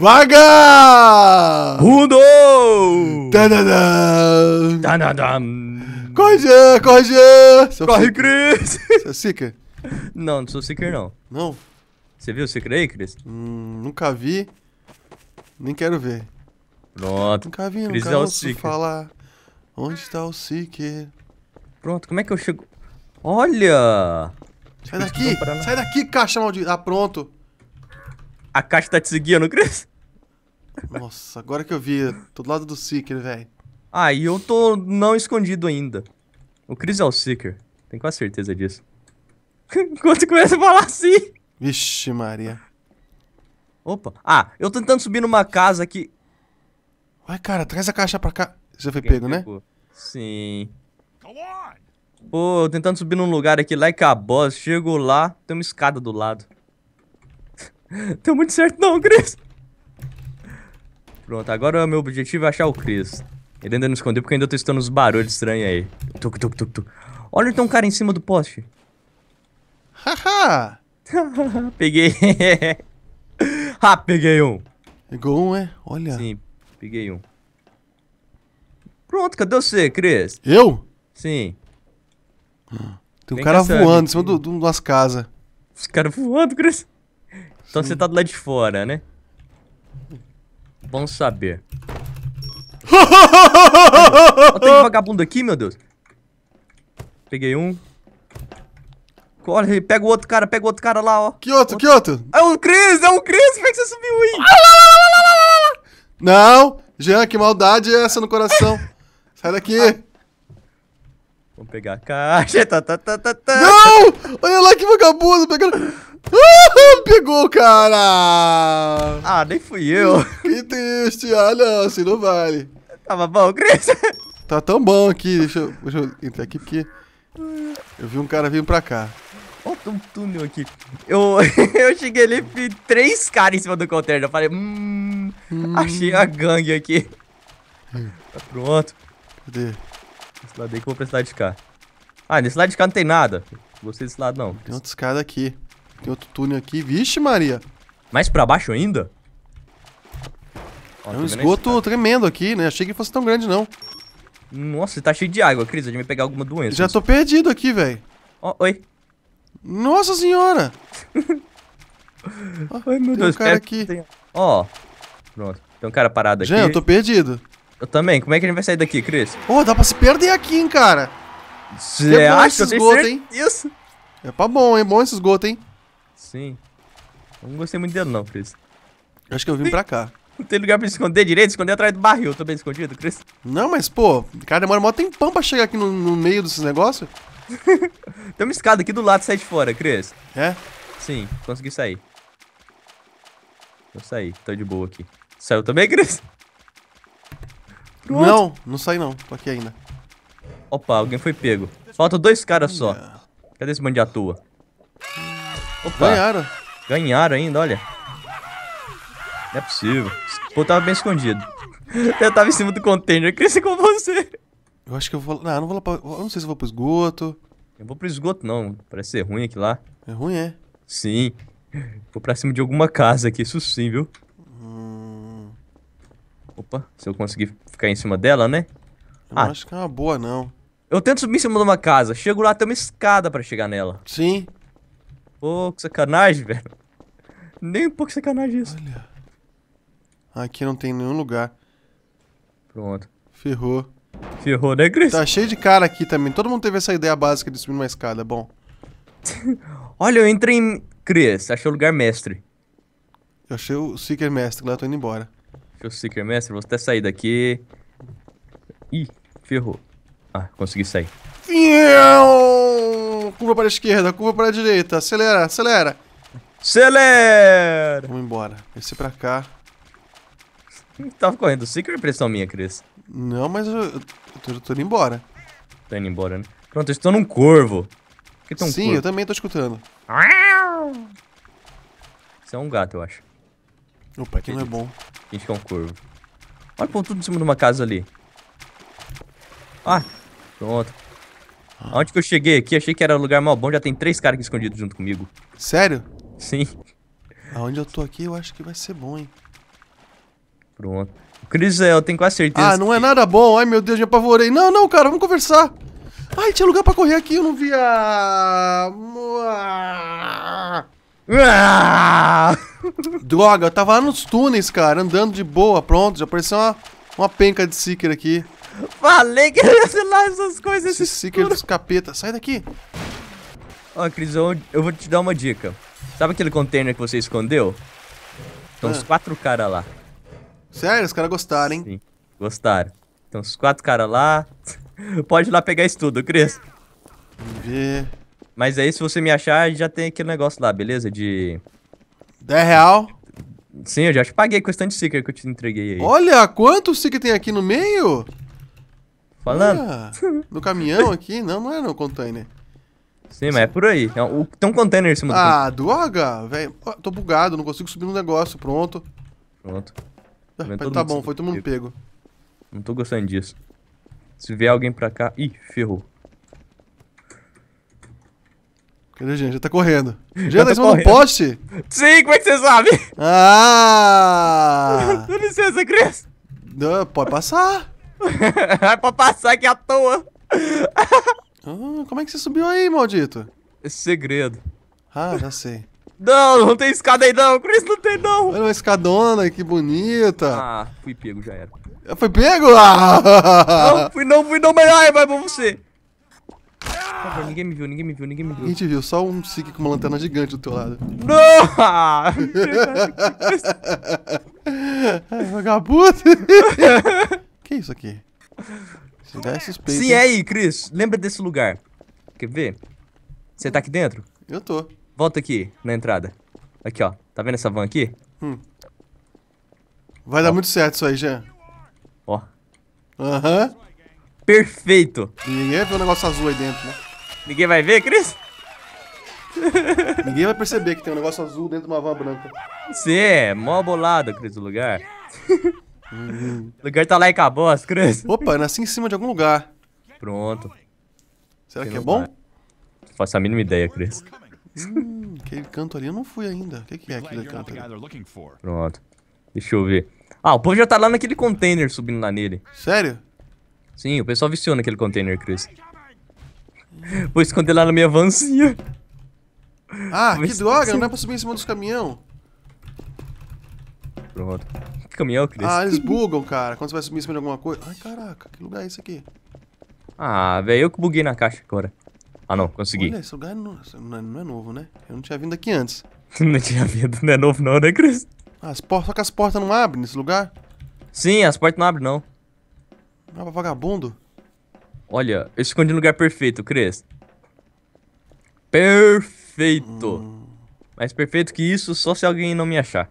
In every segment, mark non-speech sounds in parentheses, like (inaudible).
Vaga! Rundo! Corre, Jean! Corre, Jean! corre, Cris! Você é Seeker? Não, não sou Seeker, não. Não? Você viu o Seeker aí, Cris? Hum, nunca vi. Nem quero ver. Pronto. Nunca vi, Chris nunca é o Seeker. falar. Onde está o Seeker? Pronto, como é que eu chego? Olha! Sai daqui! Sai daqui, caixa maldita! Ah, pronto! A caixa tá te seguindo, Chris? Nossa, agora que eu vi. Tô do lado do Seeker, velho. Ah, e eu tô não escondido ainda. O Chris é o Seeker. Tenho quase certeza disso. Enquanto (laughs) começa a falar assim. Vixe, Maria. Opa. Ah, eu tô tentando subir numa casa aqui. Ué, cara, traz a caixa pra cá. Já foi pego, né? Sim. Pô, tentando subir num lugar aqui, lá e boss. Chego lá, tem uma escada do lado. (laughs) Deu muito certo não, Cris. Pronto, agora meu objetivo é achar o Cris. Ele ainda não escondeu porque ainda eu tô escutando uns barulhos estranhos aí. Tuc, tuc, tuc, tuc. Olha, tem um cara em cima do poste. Haha! (laughs) peguei. (laughs) ah, peguei um. Pegou um, é? Olha. Sim, peguei um. Pronto, cadê você, Cris? Eu? Sim. Tem um Vem cara voando em cima de umas casas. Os caras voando, Cris. Então você tá do lado de fora, né? Vamos saber. Olha, tem um vagabundo aqui, meu Deus. Peguei um. Corre, pega o outro cara, pega o outro cara lá, ó. Que outro, outro. que outro? É um Cris, é um Cris, como é que você subiu aí? Não, Jean, que maldade é essa no coração? (laughs) Sai daqui. Vamos pegar a caixa. Tá, tá, tá, tá, tá. Não! Olha lá que vagabundo pegando... Ah, (laughs) pegou, cara! Ah, nem fui eu. (laughs) Que triste. Ah, não, assim não vale. Tava bom, Cris? Tá tão bom aqui. Deixa eu, deixa eu entrar aqui porque eu vi um cara vindo pra cá. Ó, oh, um túnel aqui. Eu, (laughs) eu cheguei ali e três caras em cima do container. Eu falei, hum, hum. achei a gangue aqui. Hum. Tá pronto. Cadê? Esse lado aí que eu vou lado de cá. Ah, nesse lado de cá não tem nada. Gostei desse lado não. Tem outros caras aqui. Tem outro túnel aqui. Vixe, Maria. Mais pra baixo ainda? Ó, é um esgoto tremendo aqui, né? Achei que fosse tão grande, não. Nossa, tá cheio de água, Cris. Deve me pegar alguma doença. Já tô perdido aqui, velho. Ó, oh, oi. Nossa senhora! oh, (laughs) Ai, meu tem Deus. Um cara é, aqui. Ó. Tem... Oh, pronto. Tem um cara parado aqui. Já, eu tô perdido. Eu também. Como é que a gente vai sair daqui, Cris? Ô, oh, dá pra se perder aqui, hein, cara. Você é acha? Esse esgoto, hein? Isso. É pra bom, hein? Bom esse esgoto, hein? Sim. Eu não gostei muito dele não, Cris. Acho que eu vim pra cá. Não tem lugar pra esconder direito, esconder atrás do barril. Tô bem escondido, Cris. Não, mas pô, cara demora mó tempão pra chegar aqui no, no meio desses negócios. (laughs) tem uma escada aqui do lado, sai de fora, Cris. É? Sim, consegui sair. Eu saí, tô de boa aqui. Saiu também, Cris? Pronto. Não, não saí não, tô aqui ainda. Opa, alguém foi pego. Falta dois caras só. Cadê esse bandido à toa? Opa. Ganharam. Ganharam ainda, olha. Não é possível. Pô, tava bem escondido. (laughs) Eu tava em cima do container, eu cresci com você. Eu acho que eu vou. Não, não vou lá pra... Eu não sei se eu vou pro esgoto. Eu vou pro esgoto, não. Parece ser ruim aqui lá. É ruim, é? Sim. Vou pra cima de alguma casa aqui, isso sim, viu? Hum... Opa, se eu conseguir ficar em cima dela, né? Eu ah. não acho que é uma boa, não. Eu tento subir em cima de uma casa. Chego lá, tem uma escada pra chegar nela. Sim. Pô, que sacanagem, velho. Nem um pouco sacanagem isso. Olha. Aqui não tem nenhum lugar. Pronto. Ferrou. Ferrou, né, Chris Tá cheio de cara aqui também. Todo mundo teve essa ideia básica de subir uma escada, bom. (laughs) Olha, eu entrei em... Cris, achei o lugar mestre. Eu achei o Seeker mestre, lá eu tô indo embora. Achei o Seeker mestre, vou até sair daqui. Ih, ferrou. Ah, consegui sair. Curva para a esquerda, curva para a direita. Acelera, acelera. Acelera! Vamos embora. Esse pra cá. (laughs) Tava correndo. Sei que é impressão minha, Cris. Não, mas eu, eu, tô, eu tô indo embora. tô indo embora, né? Pronto, eu estou num corvo. Que tão Sim, corvo? eu também tô escutando. Isso é um gato, eu acho. Opa, aqui não é bom. a Gente, quer é um corvo. Olha, pô, tudo em cima de uma casa ali. Ah, Pronto. Aonde que eu cheguei aqui? Achei que era um lugar mal bom, já tem três caras aqui escondidos junto comigo. Sério? Sim. Aonde eu tô aqui, eu acho que vai ser bom, hein? Pronto. Cris, é, eu tenho quase certeza. Ah, não que... é nada bom. Ai, meu Deus, me apavorei. Não, não, cara, vamos conversar. Ai, tinha lugar pra correr aqui, eu não via. Droga, eu tava lá nos túneis, cara, andando de boa. Pronto, já apareceu uma, uma penca de seeker aqui. Falei que ia selar essas coisas. Esse sticker dos capeta, sai daqui. Ó, oh, Cris, eu, vou te dar uma dica. Sabe aquele container que você escondeu? Estão ah. os quatro caras lá. Sério? Os caras gostaram, hein? Sim, gostaram. Então os quatro caras lá. (laughs) Pode ir lá pegar isso tudo, Cris. Vamos ver. Mas aí, se você me achar, já tem aquele negócio lá, beleza? De... 10 real? Sim, eu já te paguei com o stand seeker que eu te entreguei aí. Olha, quanto seeker tem aqui no meio? falando. Ah, no caminhão aqui? Não, não é no container. Sim, mas é por aí. É um, tem um container em cima do Ah, droga, velho. Tô bugado, não consigo subir no negócio. Pronto. Pronto. Ah, tá bom, foi todo mundo pego. Não tô gostando disso. Se vier alguém pra cá... Ih, ferrou. Cadê gente? Já tá correndo. (laughs) já tá em cima do poste? Sim, como é que você sabe? Ah! (laughs) Dá licença, Cris. pode passar é (laughs) pra passar aqui à toa. ah, como é que você subiu aí, maldito? Esse segredo. Ah, já sei. Não, não tem escada aí não, Chris, não tem não. Olha uma escadona, que bonita. Ah, fui pego, já era. Eu fui pego? Ah! Não, fui não, fui não, mas ai, vai pra você. Ah, ninguém me viu, ninguém me viu, ninguém me viu. Ninguém te viu, só um Sik com uma lanterna gigante do teu lado. Não! (laughs) (laughs) Vagabundo! Que é isso aqui? Se dá suspeito. Sim, é aí, Cris. Lembra desse lugar. Quer ver? Você tá aqui dentro? Eu tô. Volta aqui, na entrada. Aqui, ó. Tá vendo essa van aqui? Hum. Vai ó. dar muito certo isso aí, Jean. Ó. Aham. Perfeito. ninguém vai ver o um negócio azul aí dentro, né? Ninguém vai ver, Cris? (laughs) Ninguém vai perceber que tem um negócio azul dentro de uma van branca. Você é mó bolada, Cris, do lugar. (laughs) O lugar tá lá e acabou as crianças. Opa, eu nasci em cima de algum lugar. Pronto. Será que é bom? Não faço a mínima ideia, Cris. Hum, aquele canto ali eu não fui ainda. O que, que é aquele canto ali? Pronto. Deixa eu ver. Ah, o povo já tá lá naquele container subindo lá nele. Sério? Sim, o pessoal viciou naquele container, Cris. Vou esconder lá na minha vanzinha. Ah, que droga, não é pra subir em cima dos caminhão pro Que caminhão, Cris? É ah, eles (laughs) bugam, cara. Quando você vai subir em cima de alguma coisa... Ai, caraca, que lugar é esse aqui? Ah, velho, eu que buguei na caixa agora. Ah, não, consegui. Olha, esse lugar não é, não é novo, né? Eu não tinha vindo aqui antes. (laughs) não tinha vindo, não é novo não, né, Cris? Ah, as portas, só que as portas não abrem nesse lugar? Sim, as portas não abrem, não. Ah, pra vagabundo? Olha, eu escondi no lugar perfeito, Cris. Perfeito. Hum. perfeito que isso, só se alguém não me achar.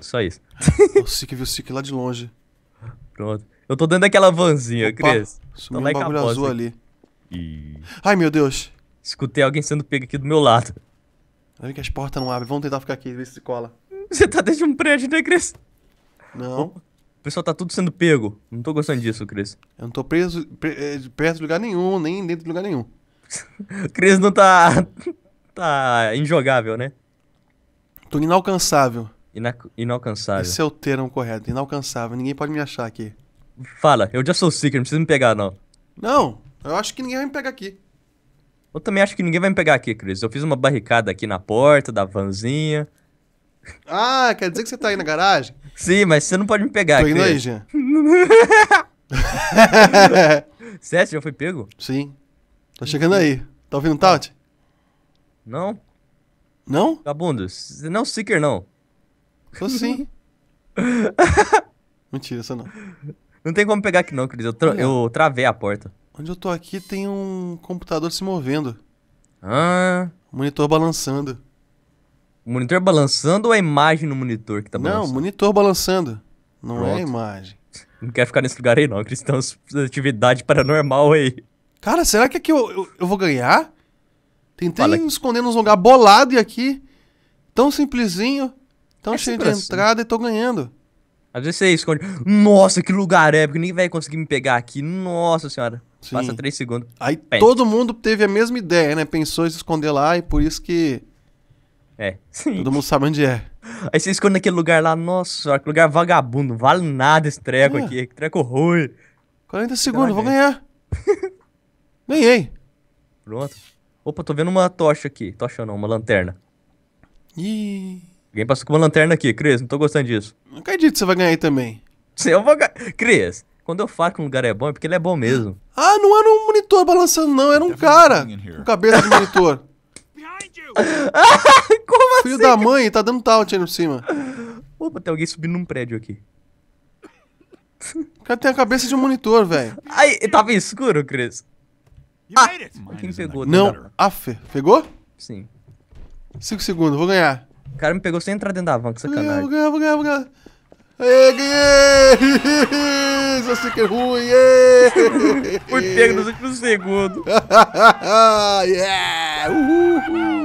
Só isso. (laughs) o Sik viu o Sik lá de longe. Pronto. Eu tô dentro daquela vanzinha, Cris. Sumiu um like bagulho azul ali. E... Ai, meu Deus. Escutei alguém sendo pego aqui do meu lado. Tá Olha que as portas não abrem. Vamos tentar ficar aqui, ver se cola. Você tá dentro de um prédio, né, Cris? Não. O pessoal tá tudo sendo pego. Não tô gostando disso, Cris. Eu não tô preso pre, eh, perto de lugar nenhum, nem dentro de lugar nenhum. (laughs) Cris não tá... (laughs) tá injogável, né? Tô inalcançável. Ina inalcançável. Esse é o termo correto, inalcançável. Ninguém pode me achar aqui. Fala, eu já sou seeker, não precisa me pegar, não. Não, eu acho que ninguém vai me pegar aqui. Eu também acho que ninguém vai me pegar aqui, Cris. Eu fiz uma barricada aqui na porta da vanzinha. Ah, quer dizer que você tá aí na garagem? Sim, mas você não pode me pegar Tô aqui. Tô indo aí, Jean. Sério, (laughs) você já foi pego? Sim. Tô chegando aí. Tá ouvindo o Taut? Não. Não? Vagabundo, não, é Seeker não. Sou (laughs) sim. Mentira, sou não. Não tem como pegar aqui não, Cris. Eu, tra eu travei a porta. Onde eu tô aqui tem um computador se movendo. Ah. Monitor balançando. Monitor balançando ou a imagem no monitor que tá balançando? Não, monitor balançando. Não é Pronto. é a imagem. Não quer ficar nesse lugar aí não, Cris. Tem então, atividade paranormal aí. Cara, será que aqui eu, eu, eu vou ganhar? Tentei Fala. me esconder num lugar bolado e aqui, tão simplesinho. Então é cheio de assim. entrada e tô ganhando. Às vezes você esconde. Nossa, que lugar épico, ninguém vai conseguir me pegar aqui. Nossa senhora. Sim. Passa três segundos. Aí Pente. todo mundo teve a mesma ideia, né? Pensou em se esconder lá e por isso que. É. Sim. Todo mundo sabe onde é. Aí você esconde naquele lugar lá, nossa senhora, que lugar vagabundo, não vale nada esse treco é. aqui, que treco ruim. 40 segundos, vou ganhar. Ganhei. Pronto. Opa, tô vendo uma tocha aqui. Tocha não, uma lanterna. Ih. Alguém passou com uma lanterna aqui, Cris, não tô gostando disso. Não acredito que você vai ganhar aí também. (laughs) Eu vou ganhar. Cris, quando eu falo que um lugar é bom, é porque ele é bom mesmo. Ah, não era um monitor balançando, não. Era um cara com cabeça de monitor. (laughs) (laughs) como assim? Filho da mãe, tá dando taunt aí no cima. Opa, tem alguém subindo num prédio aqui. O cara tem a cabeça de um monitor, velho. Aí, tava escuro, Cris. Ah, quem pegou? Não, né? a ah, Pegou? Sim. Cinco segundos, vou ganhar. O cara me pegou sem entrar dentro da van, que sacanagem. ganhar, vou ganhar, Aê, ganhei! Isso (laughs) sei que é ruim! (laughs) Fui pego nos últimos segundos. (laughs) yeah! Uhul!